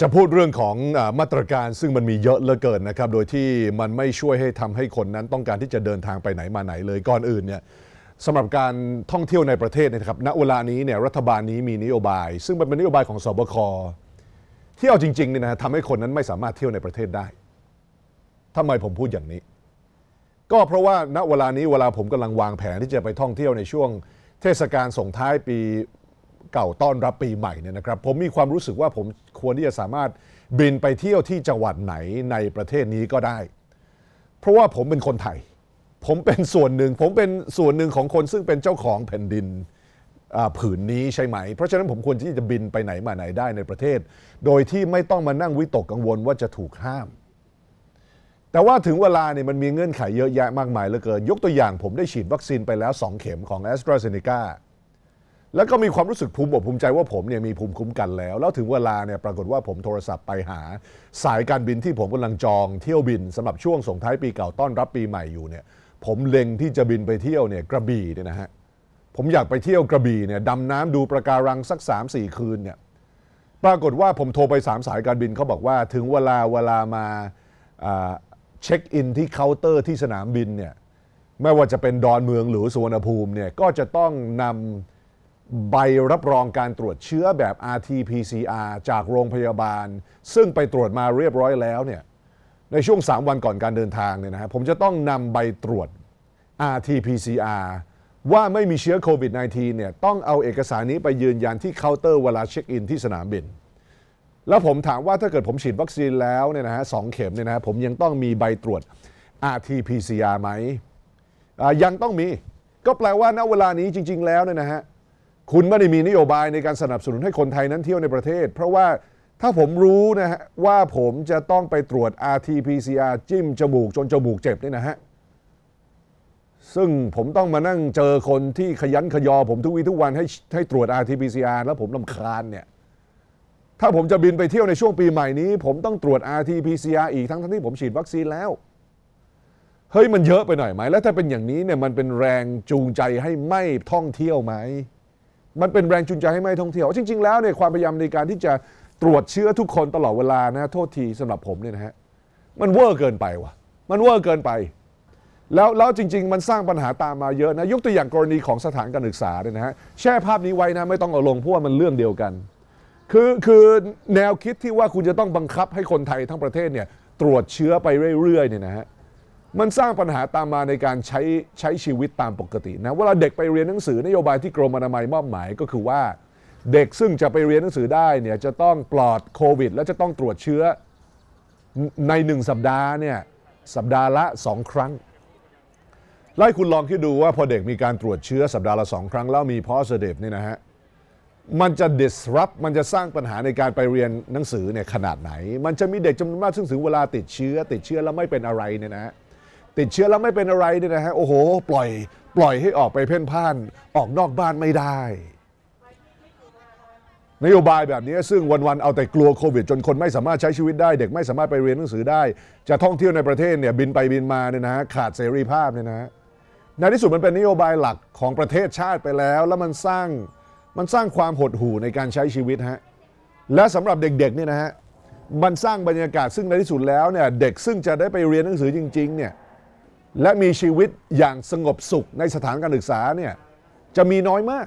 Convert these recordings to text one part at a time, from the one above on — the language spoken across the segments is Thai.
จะพูดเรื่องของมาตรการซึ่งมันมีเยอะเหลือเกินนะครับโดยที่ มันไม่ช่วยให้ทำให้คนนั้นต้องการที่จะเดินทางไปไหนมาไหน เลยก่อนอื่นเนี่ยสำหรับการท่องเที่ยวในประเทศนะครับณเวลานี้เนี่ยรัฐบาลนี้มีนโยบาย ซึ่งมันเป็นนโยบายของสบคที่เอาจริงๆเนี่ยนะทำให้คนนั้นไม่สามารถเที่ยวในประเทศได้ ทำไมผมพูดอย่างนี้ ก็เพราะว่าณเวลานี้เวลาผมกำลังวางแผนที่จะไปท่องเที่ยวในช่วงเทศกาลส่งท้ายปีเก่าต้อนรับปีใหม่เนี่ยนะครับผมมีความรู้สึกว่า ผมควรที่จะสามารถบินไปเที่ยวที่จังหวัดไหนในประเทศนี้ก็ได้ เพราะว่าผมเป็นคนไทย ผมเป็นส่วนหนึ่งผมเป็นส่วนหนึ่งของคนซึ่งเป็นเจ้าของแผ่นดินผืนนี้ใช่ไหม เพราะฉะนั้นผมควรที่จะบินไปไหนมาไหนได้ในประเทศ โดยที่ไม่ต้องมานั่งวิตกกังวลว่าจะถูกห้าม แต่ว่าถึงเวลาเนี่ยมันมีเงื่อนไขเยอะแยะมากมายเหลือเกิน ยกตัวอย่างผมได้ฉีดวัคซีนไปแล้ว2เข็มของ a s t r a z เซ e c a แล้วก็มีความรู้สึกภูมิอกภูมิใจว่าผมเนี่ยมีภูมิคุ้มกันแล้ว แล้วถึงเวลาเนี่ยปรากฏว่าผมโทรศัพท์ไปหาสายการบินที่ผมกำลังจองเที่ยวบินสำหรับช่วงส่งท้ายปีเก่าต้อนรับปีใหม่ อยู่เนี่ยผมเล็งที่จะบินไปเที่ยวเนี่ยกระบี่เนี่ยนะฮะ ผมอยากไปเที่ยวกระบี่เนี่ยดำน้ำดูประการังสัก3่คืนเนี่ยปรากฏว่าผมโทรไป3สายการบินเขาบอกว่าถึงเวลาเวลามาเช็คอินที่เคาน์เตอร์ที่สนามบินเนี่ยไม่ว่าจะเป็นดอนเมืองหรือสุวรรณภูมิเนี่ยก็จะต้องนำใบรับรองการตรวจเชื้อแบบ RT-PCR จากโรงพยาบาล ซึ่งไปตรวจมาเรียบร้อยแล้วเนี่ยในช่วง 3 วันก่อนการเดินทางเนี่ยนะฮะผมจะต้องนำใบตรวจ RT-PCR ว่าไม่มีเชื้อโควิด -19 เนี่ยต้องเอาเอกสารนี้ไปยืนยันที่เคาน์เตอร์เวลาเช็คอินที่สนามบิน แล้วผมถามว่าถ้าเกิดผมฉีดวัคซีนแล้วเนี่ยนะฮะสองเข็มเนี่ยนะฮะผมยังต้องมีใบตรวจ RT-PCR ไหมยังต้องมีก็แปลว่าณเวลานี้จริง ๆแล้วเนี่ยนะฮะคุณไม่ได้มีนโยบายในการสนับสนุนให้คนไทยนั้นเที่ยวในประเทศ เพราะว่าถ้าผมรู้นะฮะว่าผมจะต้องไปตรวจ RT-PCR จิ้มจมูกจนจมูกเจ็บนี่นะฮะซึ่งผมต้องมานั่งเจอคนที่ขยันขยอผมทุกวีทุกวันให้ให้ตรวจ RT-PCR แล้วผมลำคาญเนี่ย ถ้าผมจะบินไปเที่ยวในช่วงปีใหม่นี้ ผมต้องตรวจ RT-PCR อีกทั้งที่ผมฉีดวัคซีนแล้วเฮ้ยมันเยอะไปหน่อยไหมแล้วถ้าเป็นอย่างนี้เนี่ยมันเป็นแรงจูงใจให้ไม่ท่องเที่ยวไหมมันเป็นแรงจูงใจให้ไม่ท่องเที่ยว จริง ๆ แล้วเนี่ยความพยายามในการที่จะตรวจเชื้อทุกคนตลอดเวลานะโทษทีสำหรับผมเนี่ยนะฮะ มันเวอร์เกินไปว่ะ มันเวอร์เกินไป แล้วแล้วจริง ๆ มันสร้างปัญหาตามมาเยอะนะ ยกตัวอย่างกรณีของสถานการศึกษาเนี่ยนะฮะ แช่ภาพนี้ไว้นะ ไม่ต้องเอาลงเพราะว่ามันเรื่องเดียวกัน คือคือแนวคิดที่ว่าคุณจะต้องบังคับให้คนไทยทั้งประเทศเนี่ยตรวจเชื้อไปเรื่อยๆเนี่ยนะฮะมันสร้างปัญหาตามมาในการใช้ใช้ชีวิตตามปกตินะเวลาเด็กไปเรียนหนังสือ นโยบายที่กรมอนามัยมอบหมายก็คือว่าเด็กซึ่งจะไปเรียนหนังสือได้เนี่ยจะต้องปลอดโควิด และจะต้องตรวจเชื้อในหนึ่งสัปดาห์เนี่ยสัปดาห์ละสองครั้งไล่คุณลองคิดดูว่าพอเด็กมีการตรวจเชื้อสัปดาห์ละสองครั้ง แล้วมี p พอเสด v e นี่นะฮะมันจะ disrupt มันจะสร้างปัญหาในการไปเรียนหนังสือเนี่ยขนาดไหน มันจะมีเด็กจำนวนมากซึ่งถึงเวลาติดเชื้อติดเชื้อแล้วไม่เป็นอะไรเนี่ยนะฮะติดเชื้อแล้วไม่เป็นอะไรเนี่ยนะฮะโอ้โหปล่อยปล่อยให้ออกไปเพ่นพ่าน ออกนอกบ้านไม่ได้นโยบายแบบนี้ซึ่งวันๆเอาแต่กลัวโควิดจนคนไม่สามารถใช้ชีวิตได้ เด็กไม่สามารถไปเรียนหนังสือได้ จะท่องเที่ยวในประเทศเนี่ยบินไปบินมาเนี่ยนะฮะขาดเสรีภาพเนี่ยนะฮะในที่สุดมันเป็นนโยบายหลักของประเทศชาติไปแล้วแล้วมันสร้างมันสร้างความหดหู่ในการใช้ชีวิตฮะและสำหรับเด็กๆเนี่ยนะฮะมันสร้างบรรยากาศซึ่งในที่สุดแล้วเนี่ยเด็กซึ่งจะได้ไปเรียนหนังสือจริงๆเนี่ยและมีชีวิตอย่างสงบสุขในสถานการศึกษาเนี่ยจะมีน้อยมาก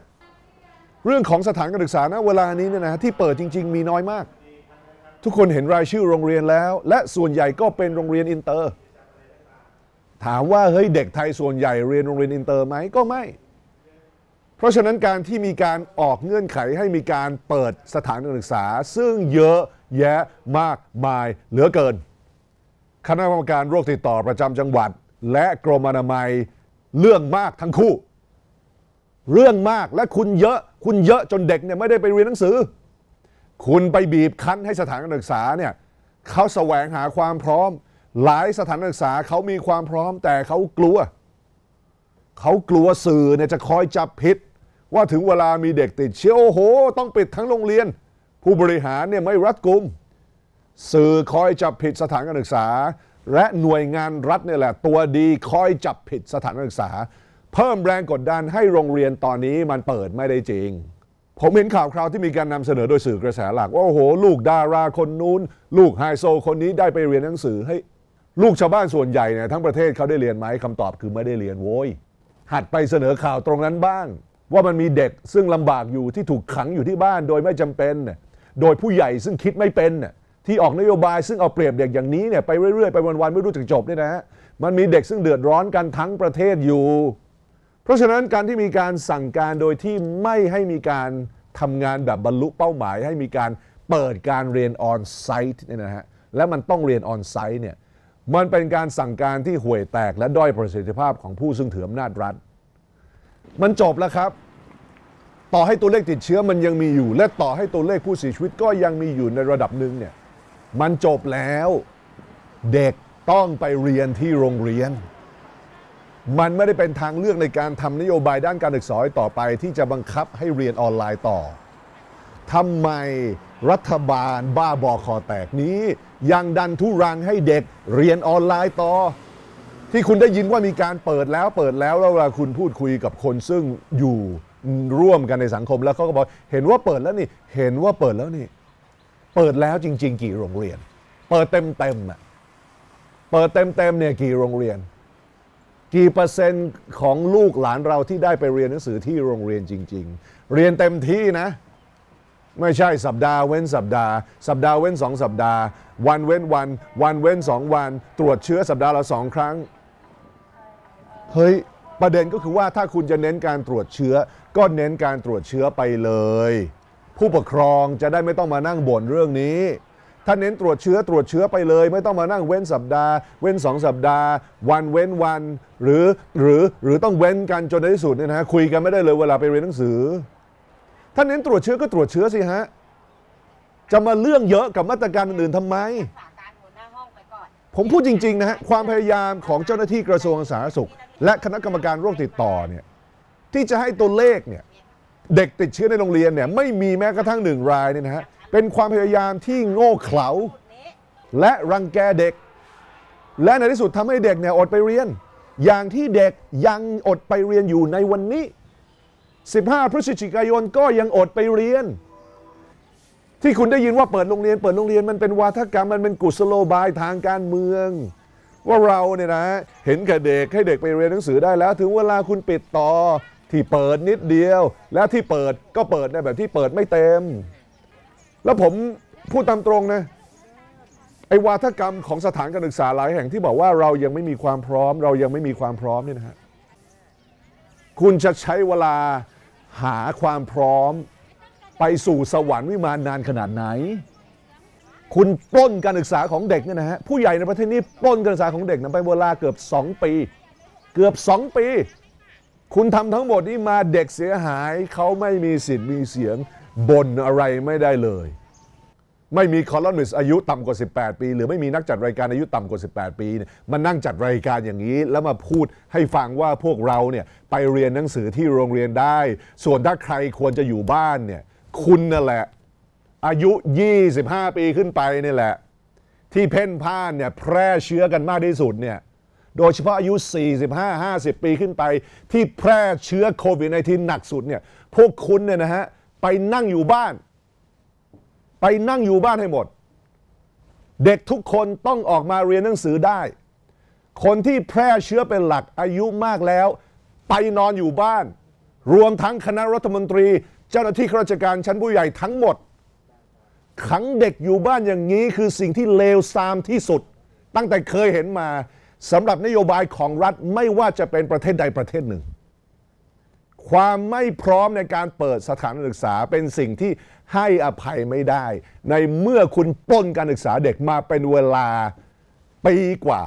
เรื่องของสถานการศึกษานะเวลานี้เนี่ยนะที่เปิดจริงๆ มีน้อยมาก ทุกคนเห็นรายชื่อโรงเรียนแล้ว และส่วนใหญ่ก็เป็นโรงเรียนอินเตอร์ ถามว่าเฮ้ยเด็กไทยส่วนใหญ่เรียนโรงเรียนอินเตอร์ไหมก็ไม่ เพราะฉะนั้นการที่มีการออกเงื่อนไขให้มีการเปิดสถานการศึกษา ซึ่งเยอะ แยะมากมายเหลือเกิน คณะกรรมการโรคติดต่อประจำจังหวัดและกรมอนามัยเรื่องมากทั้งคู่ เรื่องมากและคุณเยอะคุณเยอะจนเด็กเนี่ยไม่ได้ไปเรียนหนังสือ คุณไปบีบคั้นให้สถานศึกษาเนี่ยเขาแสวงหาความพร้อม หลายสถานศึกษาเขามีความพร้อมแต่เขากลัว เขากลัวสื่อเนี่ยจะคอยจับผิด ว่าถึงเวลามีเด็กติดเชื้อโอ้โหต้องปิดทั้งโรงเรียน ผู้บริหารเนี่ยไม่รัดกุม สื่อคอยจับผิดสถานศึกษาและหน่วยงานรัฐนี่แหละตัวดีคอยจับผิดสถานศึกษา เพิ่มแรงกดดัน ให้โรงเรียนตอนนี้มันเปิดไม่ได้จริง ผมเห็นข่าวคราวที่มีการนำเสนอโดยสื่อกระแสหลักว่าโอ้โหลูกดาราคนนู้น ลูกไฮโซคนนี้ได้ไปเรียนหนังสือให้ลูกชาวบ้านส่วนใหญ่เนี่ยทั้งประเทศเขาได้เรียนไหมคำตอบคือไม่ได้เรียนโว้ยหัดไปเสนอข่าวตรงนั้นบ้างว่ามันมีเด็กซึ่งลำบากอยู่ที่ถูกขังอยู่ที่บ้านโดยไม่จำเป็นโดยผู้ใหญ่ซึ่งคิดไม่เป็นที่ออกนโยบายซึ่งเอาเปรียบเด็กอย่างนี้เนี่ยไปเรื่อยๆไปวันๆไม่รู้จักจบเนี่ยนะฮะมันมีเด็กซึ่งเดือดร้อนกันทั้งประเทศอยู่ เพราะฉะนั้นการที่มีการสั่งการโดยที่ไม่ให้มีการทำงานแบบบรรลุเป้าหมาย ให้มีการเปิดการเรียนออนไซต์เนี่ยนะฮะและมันต้องเรียนออนไซต์เนี่ยมันเป็นการสั่งการที่ห่วยแตกและด้อยประสิทธิภาพของผู้ซึ่งถืออำนาจรัฐ มันจบแล้วครับ ต่อให้ตัวเลขติดเชื้อมันยังมีอยู่ และต่อให้ตัวเลขผู้เสียชีวิตก็ยังมีอยู่ในระดับหนึ่งเนี่ยมันจบแล้วเด็กต้องไปเรียนที่โรงเรียน มันไม่ได้เป็นทางเลือก ในการทำนโยบายด้านการศึกษาต่อไป ที่จะบังคับให้เรียนออนไลน์ต่อทำไมรัฐบาลบ้าบอคอแตกนี้ ยังดันทุรังให้เด็กเรียนออนไลน์ต่อ ที่คุณได้ยินว่ามีการเปิดแล้ว เปิดแล้วแล้วเวลาคุณพูดคุยกับคนซึ่งอยู่ร่วมกันในสังคมแล้วเขาก็บอกเห็นว่าเปิดแล้วนี่ เห็นว่าเปิดแล้วนี่เปิดแล้วจริง ๆ กี่โรงเรียน เปิดเต็มเต็มอ่ะเปิดเต็มเต็มเนี่ยกี่โรงเรียนกี่เปอร์เซ็นต์ของลูกหลานเราที่ได้ไปเรียนหนังสือที่โรงเรียนจริง ๆ เรียนเต็มที่นะ ไม่ใช่สัปดาห์เว้นสัปดาห์ สัปดาห์เว้นสองสัปดาห์ วันเว้นวัน วัน เว้นสองวัน ตรวจเชื้อ สัปดาห์ละสองครั้งเฮ้ยประเด็นก็คือว่าถ้าคุณจะเน้นการตรวจเชื้อ ก็เน้นการตรวจเชื้อไปเลยผู้ปกครองจะได้ไม่ต้องมานั่งบ่นเรื่องนี้ ถ้าเน้นตรวจเชื้อตรวจเชื้อไปเลย ไม่ต้องมานั่งเว้นสัปดาห์ เว้น2สัปดาห์ วันเว้นวันหรือหรือหรือต้องเว้นกันจนในที่สุดเนี่ยนะคุยกันไม่ได้เลยเวลาไปเรียนหนังสือ ถ้าเน้นตรวจเชื้อก็ตรวจเชื้อสิฮะจะมาเรื่องเยอะกับมาตรการอื่นๆทำไม ผมพูดจริง ๆ นะฮะความพยายามของเจ้าหน้าที่กระทรวงสาธารณสุข และคณะกรรมการโรคติดต่อเนี่ยที่จะให้ตัวเลขเนี่ยเด็กติดเชื้อในโรงเรียนเนี่ยไม่มีแม้กระทั่งหนึ่งรายเนี่ยนะฮะเป็นความพยายามที่โง่เขลาและรังแกเด็ก และในที่สุดทำให้เด็กเนี่ยอดไปเรียน อย่างที่เด็กยังอดไปเรียนอยู่ในวันนี้ 15พฤศจิกายนก็ยังอดไปเรียน ที่คุณได้ยินว่าเปิดโรงเรียน เปิดโรงเรียนมันเป็นวาทกรรมมันเป็นกุศโลบายทางการเมือง ว่าเราเนี่ยนะ เห็นกับเด็กให้เด็กไปเรียนหนังสือได้แล้ว ถึงเวลาคุณปิดต่อที่เปิดนิดเดียวแล้วที่เปิดก็เปิดในแบบที่เปิดไม่เต็ม แล้วผมพูดตามตรงนะไอ้วาทกรรมของสถานการศึกษาหลายแห่งที่บอกว่าเรายังไม่มีความพร้อม เรายังไม่มีความพร้อมนี่นะฮะคุณจะใช้เวลาหาความพร้อมไปสู่สวรรค์วิมานนานขนาดไหน คุณปล้นการศึกษาของเด็กเนี่ยนะฮะผู้ใหญ่ในประเทศนี้ปล้นการศึกษาของเด็กนะไปเวลาเกือบ 2 ปี เกือบ2ปีคุณทำทั้งหมดนี้มาเด็กเสียหายเขาไม่มีสิทธิ์มีเสียงบ่นอะไรไม่ได้เลย ไม่มีคอลัมนิสอายุต่ำกว่า 18 ปีหรือไม่มีนักจัดรายการอายุต่ำกว่า18 ปีมานั่งจัดรายการอย่างนี้แล้วมาพูดให้ฟังว่าพวกเราเนี่ยไปเรียนหนังสือที่โรงเรียนได้ ส่วนถ้าใครควรจะอยู่บ้านเนี่ยคุณนั่นแหละอายุ 25 ปีขึ้นไปนี่แหละที่เพ่นพ่านเนี่ยแพร่เชื้อกันมากที่สุดเนี่ยโดยเฉพาะอายุ 45-50 ปีขึ้นไป ที่แพร่เชื้อโควิดในี่หนักสุดเนี่ยพวกคุณเนี่ยนะฮะไปนั่งอยู่บ้าน ไปนั่งอยู่บ้านให้หมด เด็กทุกคนต้องออกมาเรียนหนังสือได้ คนที่แพร่เชื้อเป็นหลักอายุมากแล้ว ไปนอนอยู่บ้าน รวมทั้งคณะรัฐมนตรี เจ้าหน้าที่ข้าราชการชั้นผู้ใหญ่ทั้งหมด ขังเด็กอยู่บ้านอย่างนี้คือสิ่งที่เลวทรามที่สุด ตั้งแต่เคยเห็นมาสำหรับนโยบายของรัฐไม่ว่าจะเป็นประเทศใดประเทศหนึ่ง ความไม่พร้อมในการเปิดสถานศึกษาเป็นสิ่งที่ให้อภัยไม่ได้ ในเมื่อคุณปล้นการศึกษาเด็กมาเป็นเวลาปีกว่า